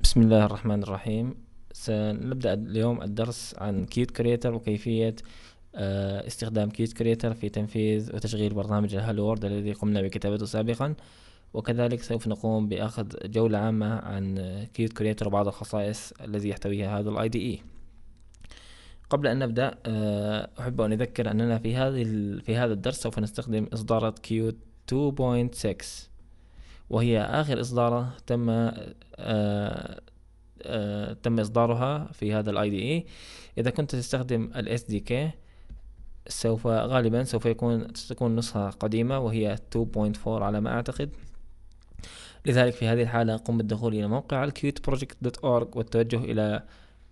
بسم الله الرحمن الرحيم سنبدأ اليوم الدرس عن كيوت كريتر وكيفية آه، استخدام كيوت كريتر في تنفيذ وتشغيل برنامج الهالو وورد الذي قمنا بكتابته سابقا وكذلك سوف نقوم بأخذ جولة عامة عن كيوت كريتر وبعض الخصائص الذي يحتويها هذا الاي دي اي e. قبل أن نبدأ آه، أحب أن أذكر أننا في هذه في هذا الدرس سوف نستخدم إصدارات كيوت 2.6 وهي آخر إصدار تم آه،, آه تم إصدارها في هذا الاي دي اي e. إذا كنت تستخدم الاس دي كي سوف غالبا سوف يكون تكون نسخة قديمة وهي 2.4 على ما أعتقد لذلك في هذه الحالة قم بالدخول إلى موقع الكيوتبروجect.org والتوجه إلى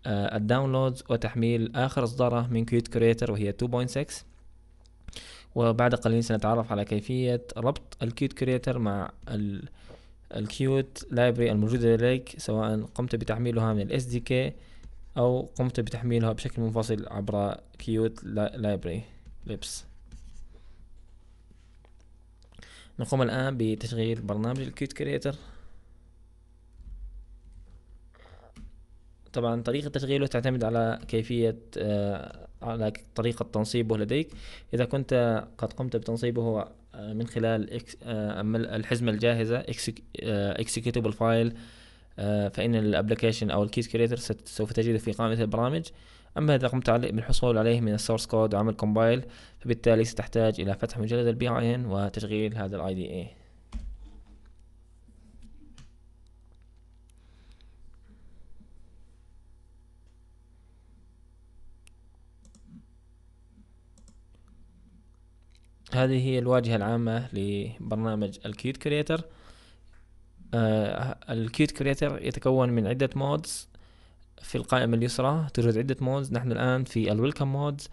آه، الداونلودز وتحميل آخر إصداره من كيوت كريتر وهي 2.6 وبعد قليل سنتعرف على كيفية ربط الكيوت كريتر مع الكيوت لايبرري الموجودة لديك سواء قمت بتحميلها من الاس دي كي أو قمت بتحميلها بشكل منفصل عبر كيوت لايبرري لبس نقوم الآن بتشغيل برنامج الكيوت كريتر طبعا طريقة تشغيله تعتمد على كيفية آه، على طريقة تنصيبه لديك إذا كنت قد قمت بتنصيبه آه، من خلال آه، الحزمة الجاهزة آه، executable file فإن الابلكيشن أو الكيس كريتر سوف تجده في قائمة البرامج أما إذا قمت بالحصول عليه من السورس كود وعمل كومبايل فبالتالي ستحتاج إلى فتح مجلد البي آي إن وتشغيل هذا الـ IDA هذه هي الواجهة العامة لبرنامج الكيوت كريتر آه الكيوت كريتر يتكون من عدة مودز في القائمة اليسرى توجد عدة مودز نحن الآن في الويلكم مودز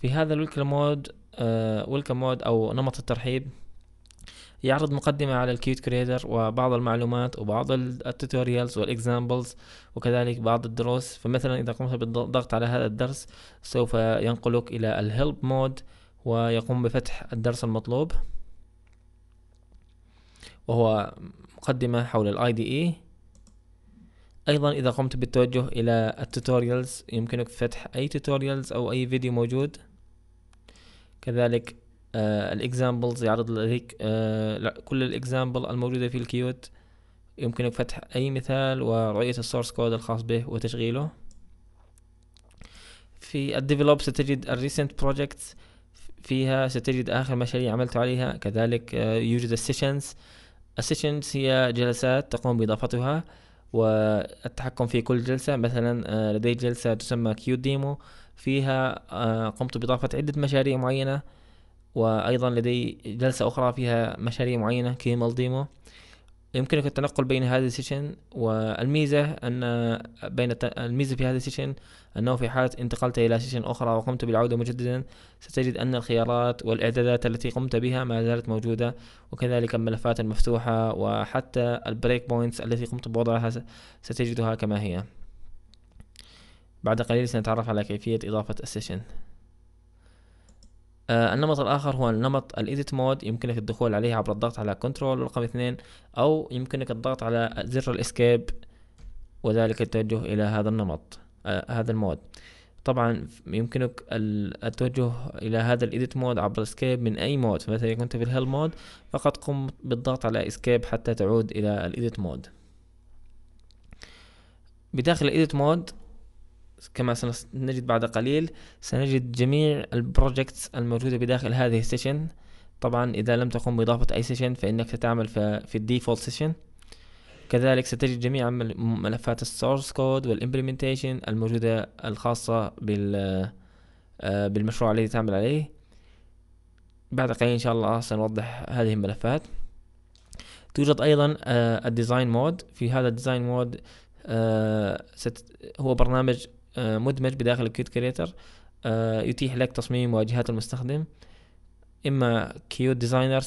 في هذا الويلكم مود آه ويلكم مود أو نمط الترحيب يعرض مقدمة على الكيوت كريتر وبعض المعلومات وبعض التوتوريالز والإكزامبلز وكذلك بعض الدروس فمثلا إذا قمت بالضغط على هذا الدرس سوف ينقلك إلى الهيلب مود ويقوم بفتح الدرس المطلوب وهو مقدمة حول ال IDE أيضا إذا قمت بالتوجه إلى التوتوريالز يمكنك فتح أي توتوريالز أو أي فيديو موجود كذلك آه، الاكزامبلز يعرض لديك آه، كل الاكزامبل الموجودة في الكيوت يمكنك فتح أي مثال ورؤية السورس كود الخاص به وتشغيله في الديفلوب ستجد الريسنت بروجكتس فيها ستجد آخر مشاريع عملت عليها كذلك آه، يوجد السيشنز السيشنز هي جلسات تقوم بإضافتها والتحكم في كل جلسة مثلا آه، لدي جلسة تسمى كيو ديمو فيها آه، قمت بإضافة عدة مشاريع معينة وأيضا لدي جلسة أخرى فيها مشاريع معينة كيمل ديمو يمكنك التنقل بين هذه السيشن والميزة أن بين الميزة في هذه السيشن أنه في حالة انتقلت إلى سيشن أخرى وقمت بالعودة مجددا ستجد أن الخيارات والإعدادات التي قمت بها ما زالت موجودة وكذلك الملفات المفتوحة وحتى البريك بوينتس التي قمت بوضعها ستجدها كما هي بعد قليل سنتعرف على كيفية إضافة السيشن آه، النمط الاخر هو النمط الايديت مود يمكنك الدخول عليه عبر الضغط على كنترول رقم اثنين او يمكنك الضغط على زر الاسكيب وذلك التوجه الى هذا النمط آه هذا المود طبعا يمكنك التوجه الى هذا الايديت مود عبر اسكيب من اي مود فمثلا اذا كنت في الهيل مود فقط قم بالضغط على اسكيب حتى تعود الى الايديت مود بداخل الايديت مود كما سنجد بعد قليل سنجد جميع البروجكتس الموجودة بداخل هذه السيشن طبعا إذا لم تقم بإضافة أي سيشن فإنك ستعمل في الديفولت سيشن كذلك ستجد جميع ملفات السورس كود والإمبلمنتيشن الموجودة الخاصة بال آه، بالمشروع الذي تعمل عليه بعد قليل إن شاء الله سنوضح هذه الملفات توجد أيضا آه، الديزاين مود في هذا الديزاين آه، مود هو برنامج آه، مدمج بداخل الكيوت كريتر آه، يتيح لك تصميم واجهات المستخدم اما كيوت ديزاينر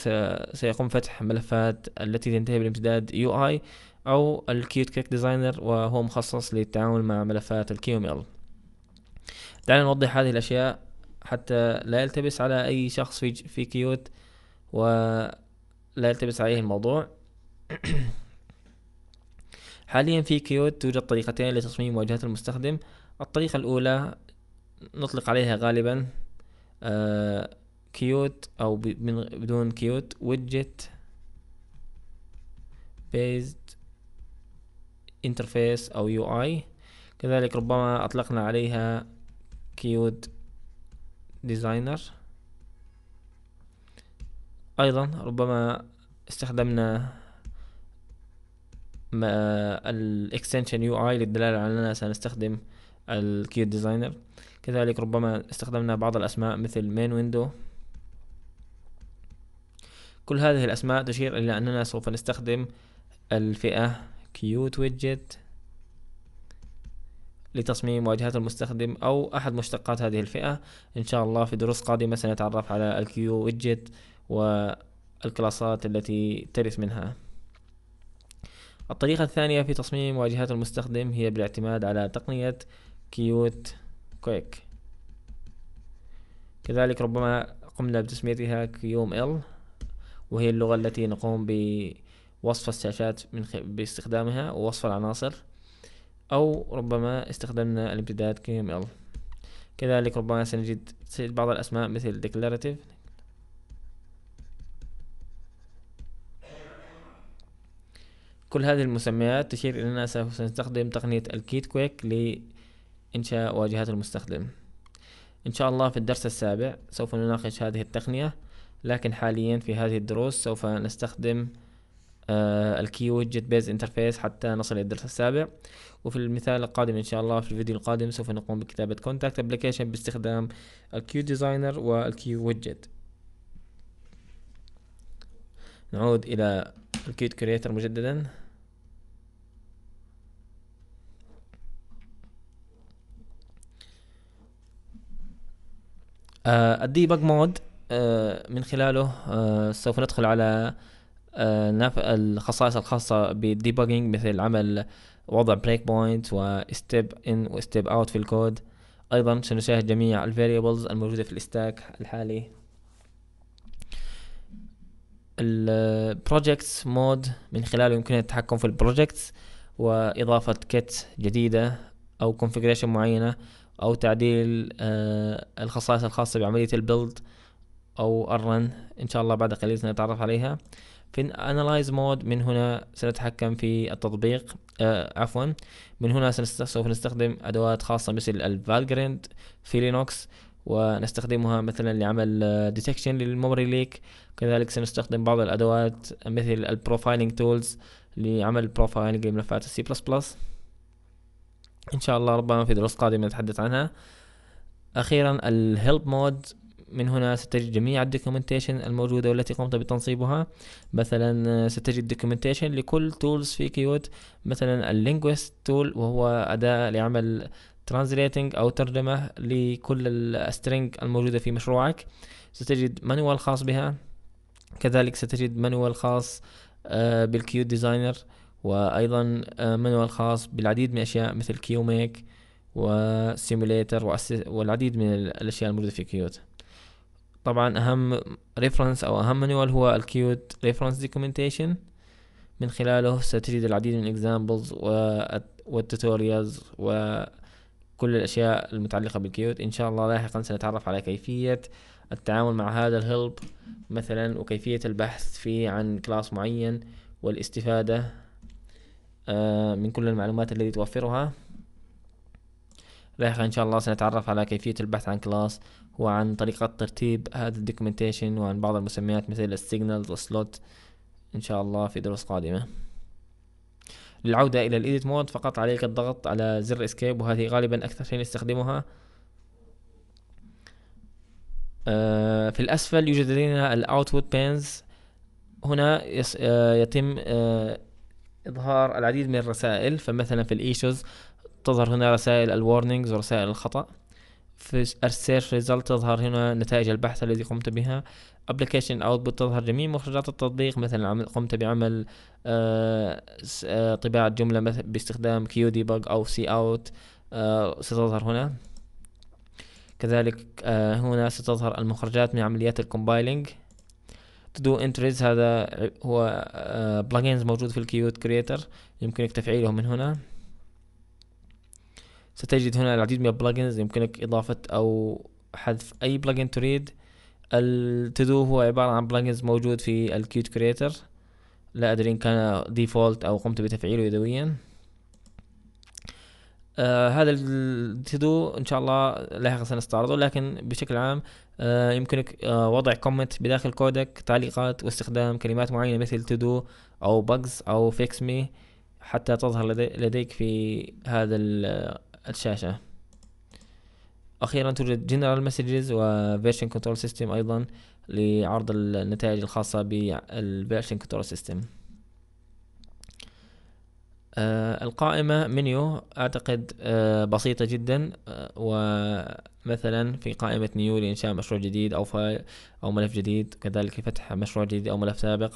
سيقوم فتح ملفات التي تنتهي بالامتداد يو اي او الكيوت كيك ديزاينر وهو مخصص للتعامل مع ملفات الكيو ميل دعنا نوضح هذه الاشياء حتى لا يلتبس على اي شخص في في كيوت ولا يلتبس عليه الموضوع حاليا في كيوت توجد طريقتين لتصميم واجهات المستخدم الطريقة الأولى نطلق عليها غالبا آه، كيوت أو بدون كيوت widget based interface أو UI كذلك ربما أطلقنا عليها كيوت ديزاينر أيضا ربما استخدمنا الاكستنشن يو اي للدلالة على أننا سنستخدم الكيو ديزاينر كذلك ربما استخدمنا بعض الأسماء مثل مين ويندو كل هذه الأسماء تشير إلى أننا سوف نستخدم الفئة كيوت ويدجت لتصميم واجهات المستخدم أو أحد مشتقات هذه الفئة إن شاء الله في دروس قادمة سنتعرف على الكيو ويدجت والكلاسات التي ترث منها الطريقة الثانية في تصميم واجهات المستخدم هي بالاعتماد على تقنية كيوت كويك كذلك ربما قمنا بتسميتها كيوم ال وهي اللغة التي نقوم بوصف الشاشات من خ... باستخدامها ووصف العناصر أو ربما استخدمنا الامتداد كيوم ال كذلك ربما سنجد سنجد بعض الأسماء مثل declarative كل هذه المسميات تشير إلى أننا سوف نستخدم تقنية الكيت كويك إنشاء واجهات المستخدم إن شاء الله في الدرس السابع سوف نناقش هذه التقنية لكن حاليا في هذه الدروس سوف نستخدم آه، الكي ويدجت بيز انترفيس حتى نصل إلى الدرس السابع وفي المثال القادم إن شاء الله في الفيديو القادم سوف نقوم بكتابة كونتاكت ابلكيشن باستخدام الكيو ديزاينر والكيو ويدجت نعود إلى الكيو كريتر مجددا آه، الدي بج مود آه، من خلاله آه، سوف ندخل على الخصائص الخاصة بالديباجينج مثل عمل وضع بريك بوينت وستيب ان وستيب اوت في الكود ايضا سنشاهد جميع الفاريبلز الموجودة في الاستاك الحالي البروجكتس مود من خلاله يمكننا التحكم في البروجكتس واضافة كيت جديدة او كونفيجريشن معينة او تعديل آه، الخصائص الخاصة بعملية البيلد او الرن ان شاء الله بعد قليل سنتعرف عليها في analyze mode من هنا سنتحكم في التطبيق آه عفوا من هنا سوف نستخدم ادوات خاصة مثل الفالجريند في لينوكس ونستخدمها مثلا لعمل ديتكشن للميموري ليك كذلك سنستخدم بعض الادوات مثل البروفايلنج تولز لعمل بروفايلنج لملفات السي بلس بلس ان شاء الله ربما في دروس قادمه نتحدث عنها اخيرا الهيلب مود من هنا ستجد جميع الدوكيومنتيشن الموجودة والتي قمت بتنصيبها مثلا ستجد دوكيومنتيشن لكل تولز في كيوت مثلا اللينجويست تول وهو أداة لعمل ترانزليتنج أو ترجمة لكل السترينج الموجودة في مشروعك ستجد مانوال خاص بها كذلك ستجد مانوال خاص آه، بالكيوت ديزاينر وأيضا آه، منوال خاص بالعديد من الأشياء مثل كيوميك وسيموليتر والعديد من الأشياء الموجودة في كيوت طبعا أهم ريفرنس أو أهم منوال هو الكيوت ريفرنس دوكيومنتيشن من خلاله ستجد العديد من الاكزامبلز والتوتوريالز وكل الأشياء المتعلقة بالكيوت إن شاء الله لاحقا سنتعرف على كيفية التعامل مع هذا الهلب مثلا وكيفية البحث فيه عن كلاس معين والاستفادة آه، من كل المعلومات التي توفرها لاحقا ان شاء الله سنتعرف على كيفية البحث عن كلاس وعن طريقة ترتيب هذا الدوكيومنتيشن وعن بعض المسميات مثل السيجنالز والسلوت ان شاء الله في دروس قادمة للعودة الى الايديت مود فقط عليك الضغط على زر اسكيب وهذه غالبا اكثر شيء نستخدمها آه، في الاسفل يوجد لدينا الاوتبوت بينز هنا آه، يتم إظهار العديد من الرسائل فمثلا في الإيشوز تظهر هنا رسائل الورنينجز ورسائل الخطأ في السيرش ريزلت تظهر هنا نتائج البحث الذي قمت بها ابلكيشن اوتبوت تظهر جميع مخرجات التطبيق مثلا قمت بعمل آه، آه، طباعة جملة باستخدام كيو ديبج او سي اوت آه، ستظهر هنا كذلك هنا ستظهر المخرجات من عمليات الكومبايلنج تو انتريز هذا هو بلجنز آه، موجود في الكيوت كريتر يمكنك تفعيله من هنا ستجد هنا العديد من البلجنز يمكنك إضافة أو حذف أي بلجن تريد التدو هو عبارة عن بلجنز موجود في الكيوت كريتر لا أدري إن كان ديفولت أو قمت بتفعيله يدويا آه هذا التدو إن شاء الله لاحقا سنستعرضه لكن بشكل عام آه، يمكنك آه، وضع كومنت بداخل كودك تعليقات واستخدام كلمات معينة مثل do أو bugs أو فيكس مي حتى تظهر لديك في هذا الشاشة أخيرا توجد جنرال مسجز version كنترول سيستم أيضا لعرض النتائج الخاصة بالفيرجن كنترول سيستم آه، القائمة منيو أعتقد آه، بسيطة جدا آه، ومثلا في قائمة نيو لإنشاء مشروع جديد أو فايل أو ملف جديد كذلك فتح مشروع جديد أو ملف سابق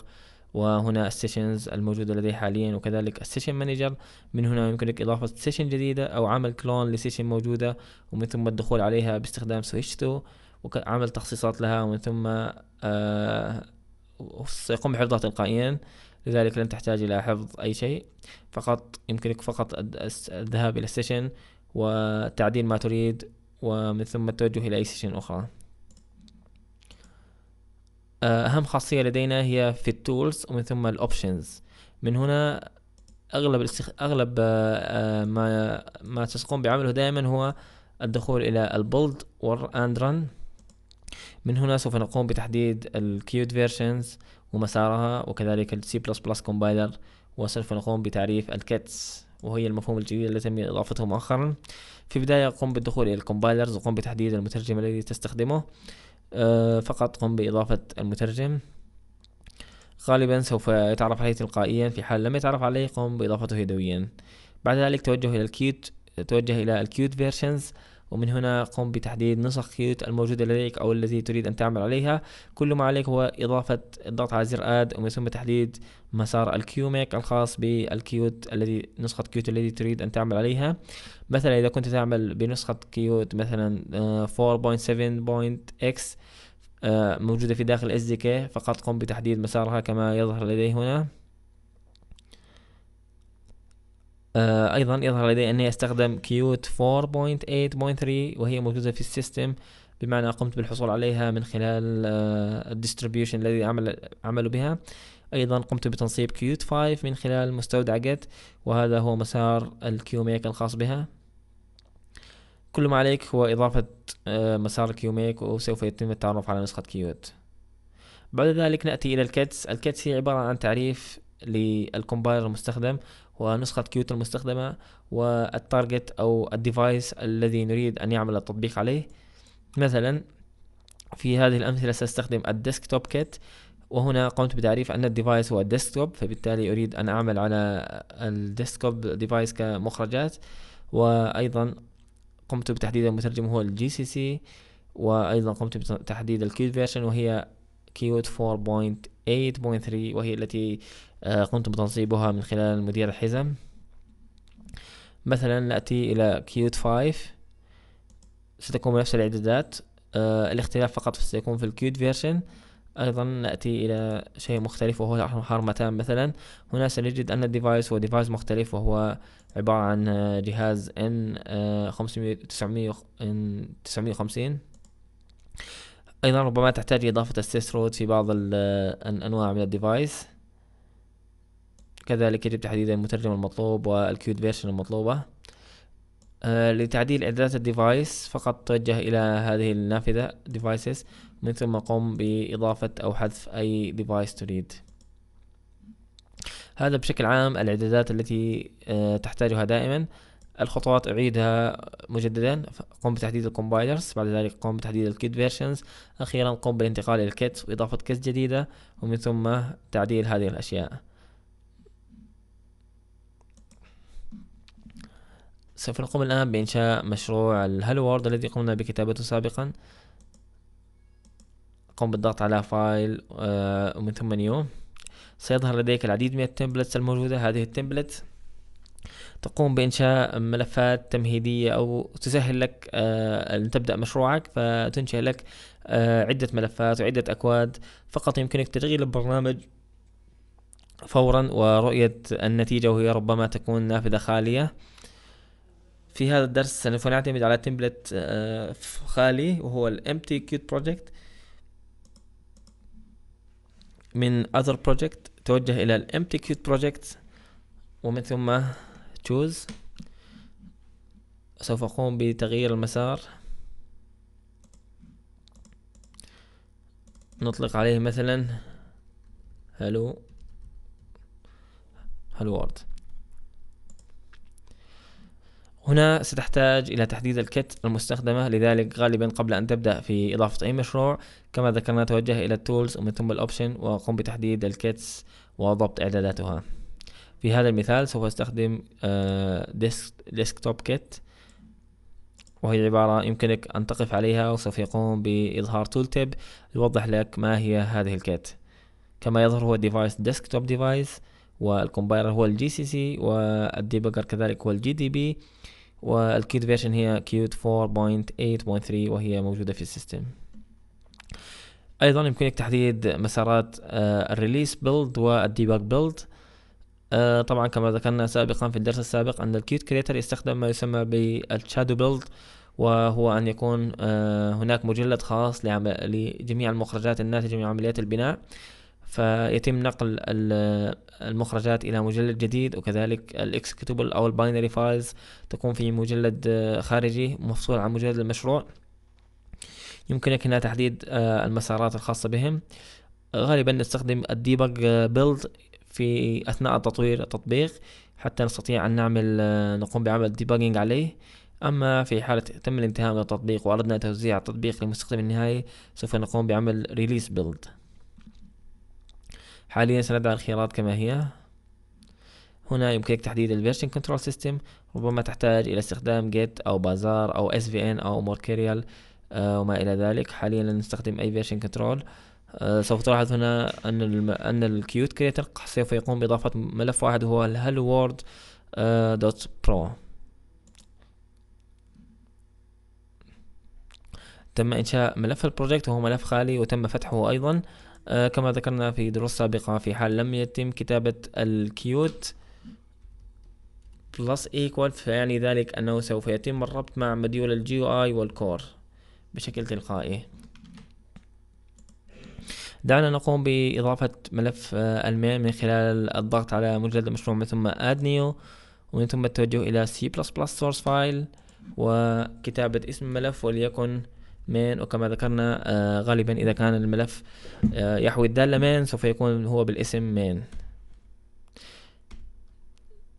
وهنا السيشنز الموجودة لدي حاليا وكذلك السيشن مانجر من هنا يمكنك إضافة سيشن جديدة أو عمل كلون لسيشن موجودة ومن ثم الدخول عليها باستخدام سويتش تو وعمل تخصيصات لها ومن ثم سيقوم بحفظها تلقائيا لذلك لن تحتاج إلى حفظ أي شيء فقط يمكنك فقط الذهاب إلى السيشن وتعديل ما تريد ومن ثم التوجه إلى أي سيشن أخرى آه، أهم خاصية لدينا هي في التولز ومن ثم الأوبشنز من هنا أغلب الاستخ... أغلب آه، آه، ما ما تقوم بعمله دائما هو الدخول إلى البولد والأندرن من هنا سوف نقوم بتحديد الكيوت فيرشنز ومسارها وكذلك السي بلس بلس كومبايلر وسوف نقوم بتعريف الكاتس وهي المفهوم الجديد الذي تم إضافته مؤخرا في البداية قم بالدخول إلى الكومبايلرز وقم بتحديد المترجم الذي تستخدمه أه فقط قم بإضافة المترجم غالبا سوف يتعرف عليه تلقائيا في حال لم يتعرف عليه قم بإضافته يدويا بعد ذلك توجه إلى الكيوت توجه إلى الكيوت فيرشنز ومن هنا قم بتحديد نسخ كيوت الموجودة لديك أو التي تريد أن تعمل عليها كل ما عليك هو إضافة الضغط على زر آد ومن ثم تحديد مسار الكيوميك الخاص بالكيوت الذي نسخة كيوت التي تريد أن تعمل عليها مثلا إذا كنت تعمل بنسخة كيوت مثلا 4.7.x آه، آه، موجودة في داخل SDK فقط قم بتحديد مسارها كما يظهر لدي هنا آه، ايضا يظهر لدي اني استخدم كيوت 4.8.3 وهي موجودة في السيستم بمعنى قمت بالحصول عليها من خلال آه، الديستريبيوشن الذي عمل عملوا بها ايضا قمت بتنصيب كيوت 5 من خلال مستودع جيت وهذا هو مسار الكيو ميك الخاص بها كل ما عليك هو اضافة آه، مسار كيو ميك وسوف يتم التعرف على نسخة كيوت بعد ذلك نأتي إلى الكتس الكتس هي عبارة عن تعريف للكومبايلر المستخدم ونسخة كيوت المستخدمة والتارجت أو الديفايس الذي نريد أن يعمل التطبيق عليه مثلا في هذه الأمثلة سأستخدم الديسكتوب كيت وهنا قمت بتعريف أن الديفايس هو الديسكتوب فبالتالي أريد أن أعمل على الديسكتوب ديفايس كمخرجات وأيضا قمت بتحديد المترجم هو الجي سي سي وأيضا قمت بتحديد الكيوت فيرجن وهي كيوت 4.8.3 وهي التي قمت آه، بتنصيبها من خلال مدير الحزم مثلا نأتي إلى كيوت 5 ستكون بنفس الإعدادات آه، الاختلاف فقط سيكون في الكيوت فيرشن أيضا نأتي إلى شيء مختلف وهو حرمتان مثلا هنا سنجد أن الديفايس هو ديفايس مختلف وهو عبارة عن جهاز N 950 آه، أيضا ربما تحتاج إضافة السيس رود في بعض الأنواع من الديفايس كذلك يجب تحديد المترجم المطلوب والكيود فيرشن المطلوبة آه، لتعديل إعدادات الديفايس فقط توجه إلى هذه النافذة devices من ثم قم بإضافة أو حذف أي ديفايس تريد هذا بشكل عام الإعدادات التي آه، تحتاجها دائما الخطوات أعيدها مجددا قم بتحديد الكومبايلرز بعد ذلك قم بتحديد الكيت فيرشنز أخيرا قم بالانتقال إلى الكيت وإضافة كيت جديدة ومن ثم تعديل هذه الأشياء سوف نقوم الآن بإنشاء مشروع الهلو وورد الذي قمنا بكتابته سابقا قم بالضغط على فايل آه، ومن ثم نيو سيظهر لديك العديد من التمبلتس الموجودة هذه التمبلت تقوم بإنشاء ملفات تمهيدية أو تسهل لك آه، أن تبدأ مشروعك فتنشئ لك آه، عدة ملفات وعدة أكواد فقط يمكنك تشغيل البرنامج فورا ورؤية النتيجة وهي ربما تكون نافذة خالية في هذا الدرس سوف نعتمد على تمبلت آه، خالي وهو ال Cute project من other project توجه الى ال Cute project ومن ثم choose سوف اقوم بتغيير المسار نطلق عليه مثلا هلو Hello World هنا ستحتاج إلى تحديد الكت المستخدمة لذلك غالبا قبل أن تبدأ في إضافة أي مشروع كما ذكرنا توجه إلى التولز ومن ثم الأوبشن وقم بتحديد الكتس وضبط إعداداتها في هذا المثال سوف أستخدم آه، ديسكتوب كيت وهي عبارة يمكنك أن تقف عليها وسوف يقوم بإظهار تول تيب يوضح لك ما هي هذه الكيت كما يظهر هو ديفايس ديسكتوب ديفايس والكومبايلر هو الجي سي سي والديبجر كذلك هو الجي دي بي والكيوت فيرجن هي كيوت 4.8.3 وهي موجودة في السيستم ايضا يمكنك تحديد مسارات آه، الريليس بيلد والديبج بيلد آه، طبعا كما ذكرنا سابقا في الدرس السابق ان الكيوت كريتر يستخدم ما يسمى بالشادو بيلد وهو ان يكون آه، هناك مجلد خاص لجميع المخرجات الناتجه من عمليات البناء فيتم نقل المخرجات الى مجلد جديد وكذلك الاكسكيوتبل او الباينري فايلز تكون في مجلد آه، خارجي مفصول عن مجلد المشروع يمكنك هنا تحديد آه، المسارات الخاصة بهم غالبا نستخدم الديبج بيلد آه، في اثناء تطوير التطبيق حتى نستطيع ان نعمل نقوم بعمل ديباجينج عليه اما في حالة تم الانتهاء من التطبيق واردنا توزيع التطبيق للمستخدم النهائي سوف نقوم بعمل ريليس بيلد حاليا سنضع الخيارات كما هي هنا يمكنك تحديد الفيرجن كنترول سيستم ربما تحتاج إلى استخدام جيت أو بازار أو اس في ان أو موركيريال آه، وما إلى ذلك حاليا لن نستخدم أي فيرجن كنترول آه، سوف تلاحظ هنا أن أن الكيوت كريتر سوف يقوم بإضافة ملف واحد هو الهلو وورد دوت برو تم إنشاء ملف البروجكت وهو ملف خالي وتم فتحه أيضا آه، كما ذكرنا في دروس سابقة في حال لم يتم كتابة الكيوت بلس ايكوال فيعني ذلك أنه سوف يتم الربط مع مديول او اي والكور بشكل تلقائي دعنا نقوم بإضافة ملف آه، المين من خلال الضغط على مجلد المشروع من ثم اد نيو ومن ثم التوجه إلى C++ source file وكتابة اسم الملف وليكن مين وكما ذكرنا آه، غالبا إذا كان الملف آه، يحوي الدالة مين سوف يكون هو بالاسم مين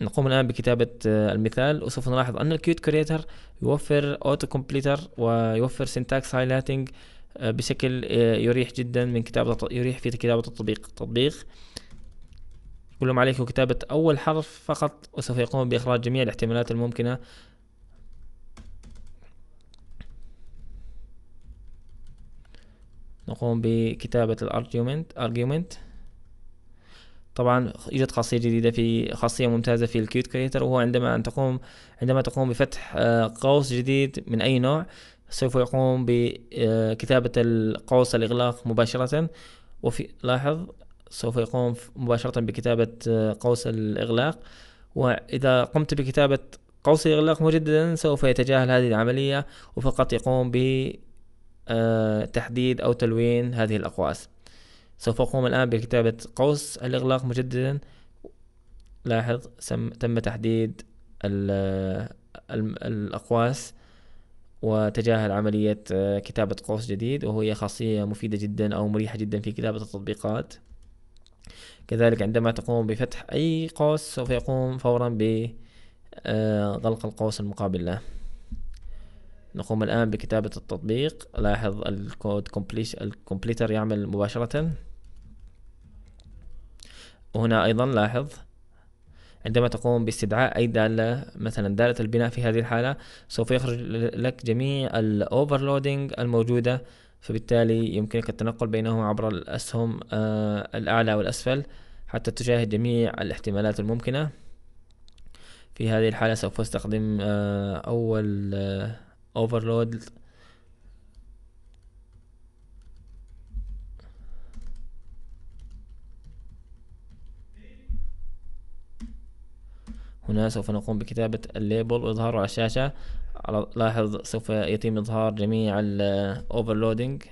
نقوم الآن بكتابة آه، المثال وسوف نلاحظ أن الكيوت كريتر يوفر أوتو كومبليتر ويوفر سينتاكس هايلايتنج بشكل يريح جدا من كتابة يريح في كتابة التطبيق التطبيق كلهم عليك كتابة أول حرف فقط وسوف يقوم بإخراج جميع الاحتمالات الممكنة نقوم بكتابة الارجيومنت argument طبعا يوجد خاصية جديدة في خاصية ممتازة في الكيوت كريتر وهو عندما أن تقوم عندما تقوم بفتح آه، قوس جديد من أي نوع سوف يقوم بكتابة آه، القوس الإغلاق مباشرة وفي لاحظ سوف يقوم مباشرة بكتابة آه، قوس الإغلاق وإذا قمت بكتابة قوس الإغلاق مجددا سوف يتجاهل هذه العملية وفقط يقوم ب آه، تحديد أو تلوين هذه الأقواس سوف أقوم الآن بكتابة قوس الإغلاق مجددا لاحظ تم تحديد الأقواس وتجاهل عملية آه، كتابة قوس جديد وهي خاصية مفيدة جدا أو مريحة جدا في كتابة التطبيقات كذلك عندما تقوم بفتح أي قوس سوف يقوم فورا بغلق آه، القوس المقابل له نقوم الآن بكتابة التطبيق لاحظ الكود الكمبليتر يعمل مباشرة وهنا أيضا لاحظ عندما تقوم باستدعاء أي دالة مثلا دالة البناء في هذه الحالة سوف يخرج لك جميع الأوفرلودينج الموجودة فبالتالي يمكنك التنقل بينهم عبر الأسهم آه، الأعلى والأسفل حتى تشاهد جميع الاحتمالات الممكنة في هذه الحالة سوف استخدم آه، أول آه، overload هنا سوف نقوم بكتابة الليبل وإظهاره على الشاشة على لاحظ سوف يتم إظهار جميع الـ overloading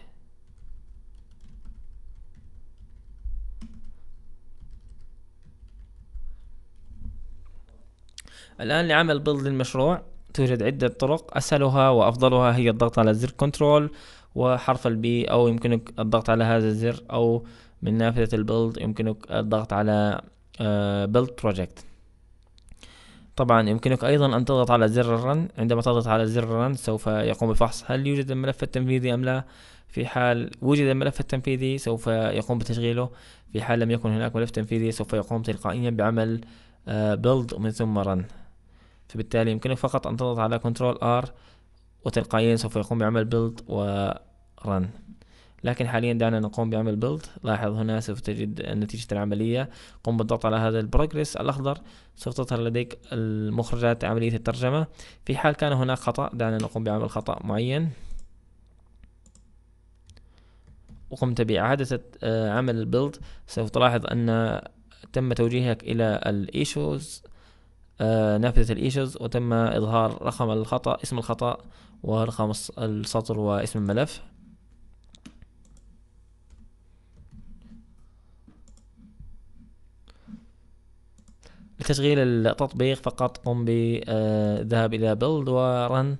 الآن لعمل build المشروع توجد عدة طرق أسهلها وأفضلها هي الضغط على زر كنترول وحرف البي أو يمكنك الضغط على هذا الزر أو من نافذة البيلد يمكنك الضغط على بيلد آه، بروجكت طبعا يمكنك أيضا أن تضغط على زر الرن عندما تضغط على زر الرن سوف يقوم بفحص هل يوجد الملف التنفيذي أم لا في حال وجد الملف التنفيذي سوف يقوم بتشغيله في حال لم يكن هناك ملف تنفيذي سوف يقوم تلقائيا بعمل بيلد آه، ومن ثم رن فبالتالي يمكنك فقط أن تضغط على كنترول ار وتلقائيا سوف يقوم بعمل بيلد ورن لكن حاليا دعنا نقوم بعمل بيلد لاحظ هنا سوف تجد نتيجة العملية قم بالضغط على هذا البروجريس الأخضر سوف تظهر لديك المخرجات عملية الترجمة في حال كان هناك خطأ دعنا نقوم بعمل خطأ معين وقمت بإعادة عمل البيلد سوف تلاحظ أن تم توجيهك إلى الإيشوز آه، نافذة الايشوز وتم اظهار رقم الخطأ اسم الخطأ ورقم السطر واسم الملف لتشغيل التطبيق فقط قم بالذهاب الى build ورن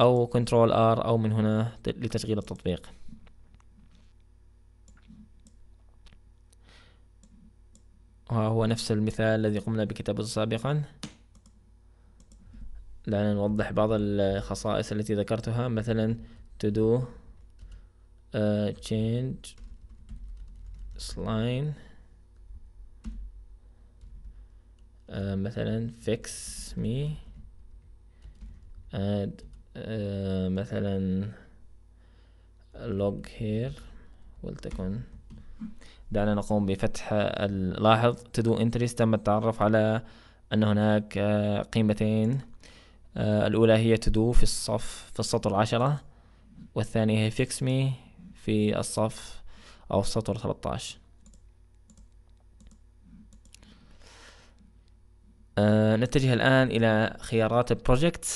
او كنترول ار او من هنا لتشغيل التطبيق وهو نفس المثال الذي قمنا بكتابه سابقا دعنا نوضح بعض الخصائص التي ذكرتها مثلا to do uh, change slime uh, آه، مثلا fix me add uh, مثلا log here ولتكن دعنا نقوم بفتح لاحظ to do interest تم التعرف على أن هناك قيمتين آه، الأولى هي تدو في الصف في السطر عشرة والثانية هي فيكس مي في الصف أو السطر 13 أه نتجه الآن إلى خيارات البروجكت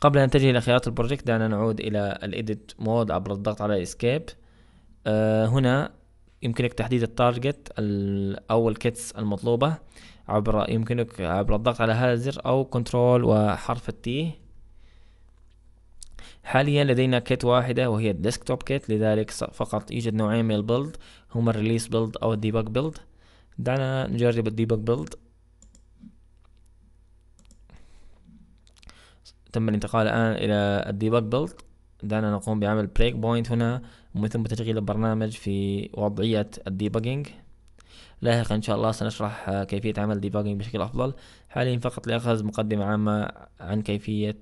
قبل أن نتجه إلى خيارات البروجكت دعنا نعود إلى الإيديت مود عبر الضغط على إسكيب أه هنا يمكنك تحديد التارجت أو الكتس المطلوبة عبر يمكنك عبر الضغط على هذا أو كنترول وحرف التي حاليا لدينا كيت واحدة وهي الديسكتوب كيت لذلك فقط يوجد نوعين من البيلد هما الريليس بيلد أو الديبوك بيلد دعنا نجرب الديبوك بيلد تم الانتقال الآن إلى الديبوك بيلد دعنا نقوم بعمل بريك بوينت هنا ومن ثم تشغيل البرنامج في وضعية الديباجينج لاحقا إن شاء الله سنشرح كيفية عمل ديباجينج بشكل أفضل حاليا فقط لأخذ مقدمة عامة عن كيفية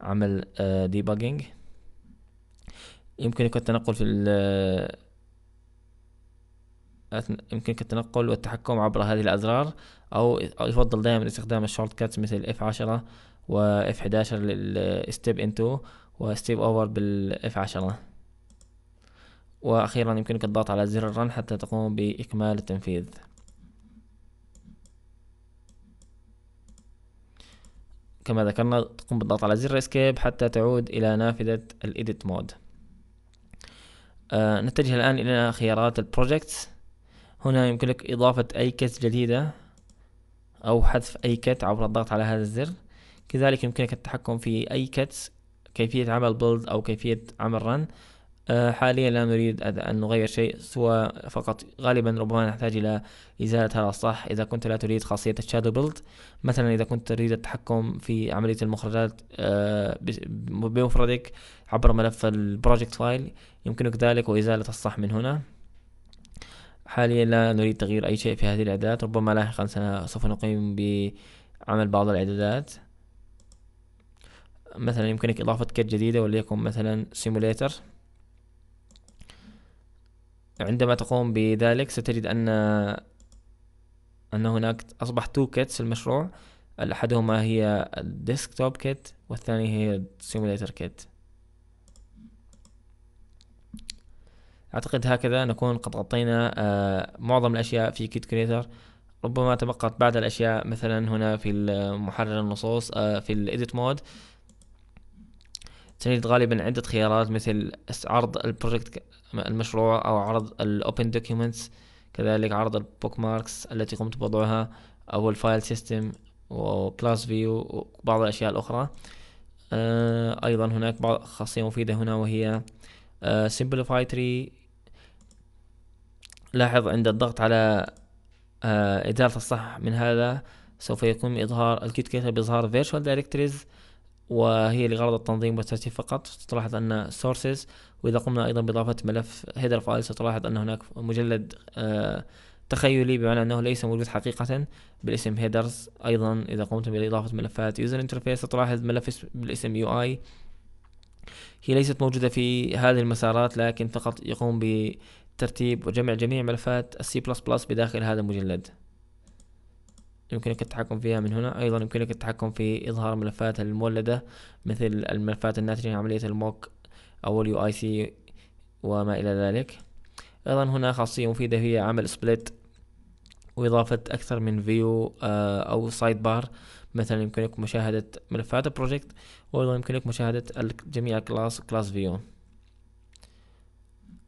عمل ديباجينج آه، يمكنك التنقل في ال آه، يمكنك التنقل والتحكم عبر هذه الأزرار أو يفضل دائما استخدام الشورت كاتس مثل اف 10 و حداشر 11 للستيب انتو وستيب اوفر بالاف عشرة 10 وأخيرا يمكنك الضغط على زر الرن حتى تقوم بإكمال التنفيذ كما ذكرنا تقوم بالضغط على زر اسكيب حتى تعود إلى نافذة الإيديت مود آه نتجه الآن إلى خيارات البروجكت هنا يمكنك إضافة أي كت جديدة أو حذف أي كت عبر الضغط على هذا الزر كذلك يمكنك التحكم في أي كت كيفية عمل بولد أو كيفية عمل رن آه، حاليا لا نريد أن نغير شيء سوى فقط غالبا ربما نحتاج إلى إزالة هذا الصح إذا كنت لا تريد خاصية الشادو بيلد مثلا إذا كنت تريد التحكم في عملية المخرجات آه، بمفردك عبر ملف البروجكت فايل يمكنك ذلك وإزالة الصح من هنا حاليا لا نريد تغيير أي شيء في هذه الإعدادات ربما لاحقا سوف نقيم بعمل بعض الإعدادات مثلا يمكنك إضافة كت جديدة وليكن مثلا سيموليتر عندما تقوم بذلك ستجد أن أن هناك أصبح تو كيتس المشروع أحدهما هي الديسكتوب كيت والثاني هي السيموليتر كيت أعتقد هكذا نكون قد غطينا آه، معظم الأشياء في كيت كريتر ربما تبقت بعض الأشياء مثلا هنا في محرر النصوص آه، في الإديت مود تجد غالبا عدة خيارات مثل عرض البروجكت المشروع أو عرض الأوبن دوكيومنتس كذلك عرض البوك ماركس التي قمت بوضعها أو الفايل سيستم وكلاس فيو وبعض الأشياء الأخرى آه، أيضا هناك بعض خاصية مفيدة هنا وهي آه، simplify tree لاحظ عند الضغط على اداره الصح من هذا سوف يكون إظهار الكيت كيت بإظهار virtual directories وهي لغرض التنظيم والترتيب فقط تلاحظ أن sources واذا قمنا ايضا باضافه ملف هيدر فايل ستلاحظ ان هناك مجلد آه، تخيلي بمعنى انه ليس موجود حقيقه بالاسم هيدرز ايضا اذا قمتم باضافه ملفات يوزر انترفيس ستلاحظ ملف بالاسم يو اي هي ليست موجودة في هذه المسارات لكن فقط يقوم بترتيب وجمع جميع ملفات السي بلس بلس بداخل هذا المجلد يمكنك التحكم فيها من هنا أيضا يمكنك التحكم في إظهار ملفات المولدة مثل الملفات الناتجة عن عملية الموك أو اليو اي سي وما إلى ذلك أيضا هنا خاصية مفيدة هي عمل سبليت وإضافة أكثر من فيو آه، أو سايد بار مثلا يمكنك مشاهدة ملفات البروجكت وأيضا يمكنك مشاهدة جميع كلاس كلاس فيو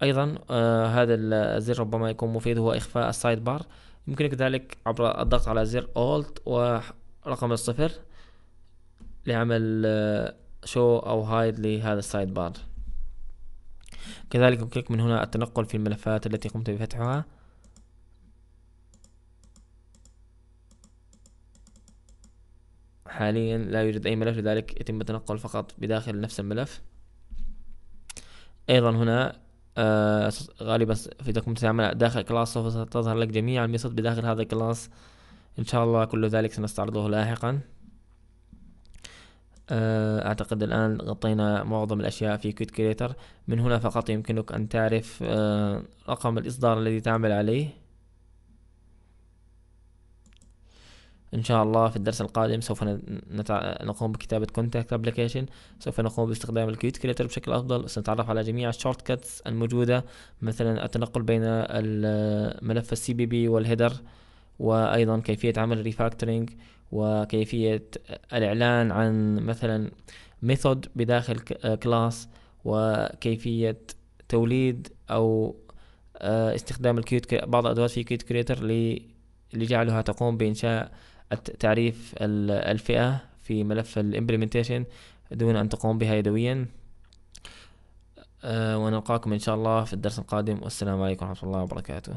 أيضا آه، هذا الزر ربما يكون مفيد هو إخفاء السايد بار يمكنك ذلك عبر الضغط على زر Alt ورقم الصفر لعمل شو آه، أو هايد لهذا السايد بار كذلك يمكنك من هنا التنقل في الملفات التي قمت بفتحها حاليا لا يوجد أي ملف لذلك يتم التنقل فقط بداخل نفس الملف أيضا هنا آه غالبا إذا كنت تعمل داخل كلاس سوف تظهر لك جميع الميصد بداخل هذا الكلاس إن شاء الله كل ذلك سنستعرضه لاحقا آه، أعتقد الآن غطينا معظم الأشياء في كويت كريتر من هنا فقط يمكنك أن تعرف آه، رقم الإصدار الذي تعمل عليه إن شاء الله في الدرس القادم سوف نتع... نقوم بكتابة كونتاكت أبليكيشن سوف نقوم باستخدام الكيوت كريتر بشكل أفضل وسنتعرف على جميع الشورت كاتس الموجودة مثلا التنقل بين ملف السي بي بي والهيدر وأيضا كيفية عمل الريفاكتورينج وكيفية الإعلان عن مثلا ميثود بداخل آه، كلاس وكيفية توليد أو آه، استخدام الكيوت بعض أدوات في كيوت كريتر لجعلها تقوم بإنشاء تعريف الفئة في ملف الامبلمنتيشن دون أن تقوم بها يدويا آه، ونلقاكم إن شاء الله في الدرس القادم والسلام عليكم ورحمة الله وبركاته